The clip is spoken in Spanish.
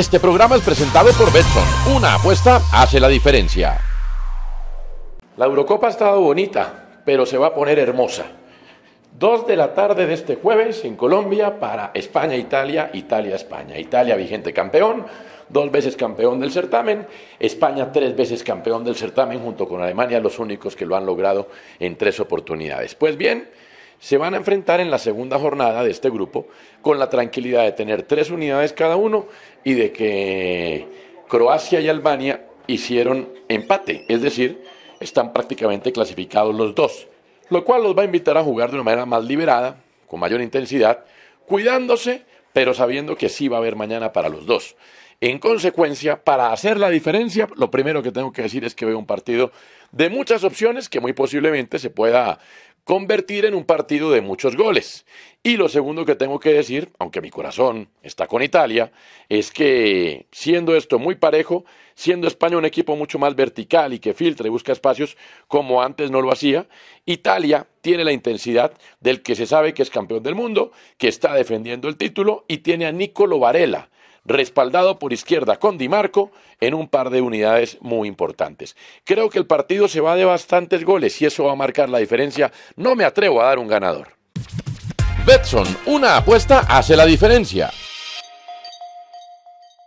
Este programa es presentado por Betson. Una apuesta hace la diferencia. La Eurocopa ha estado bonita, pero se va a poner hermosa. Dos de la tarde de este jueves en Colombia para España-Italia, Italia-España. Italia vigente campeón, dos veces campeón del certamen, España tres veces campeón del certamen junto con Alemania, los únicos que lo han logrado en tres oportunidades. Pues bien, se van a enfrentar en la segunda jornada de este grupo con la tranquilidad de tener tres unidades cada uno y de que Croacia y Albania hicieron empate, es decir, están prácticamente clasificados los dos, lo cual los va a invitar a jugar de una manera más liberada, con mayor intensidad, cuidándose, pero sabiendo que sí va a haber mañana para los dos. En consecuencia, para hacer la diferencia, lo primero que tengo que decir es que veo un partido de muchas opciones que muy posiblemente se pueda convertir en un partido de muchos goles. Y lo segundo que tengo que decir, aunque mi corazón está con Italia, es que siendo esto muy parejo, siendo España un equipo mucho más vertical y que filtra y busca espacios como antes no lo hacía, Italia tiene la intensidad del que se sabe que es campeón del mundo, que está defendiendo el título y tiene a Nicolo Varela respaldado por izquierda con Di Marco en un par de unidades muy importantes. Creo que el partido se va de bastantes goles y eso va a marcar la diferencia. No me atrevo a dar un ganador. Betson, una apuesta hace la diferencia.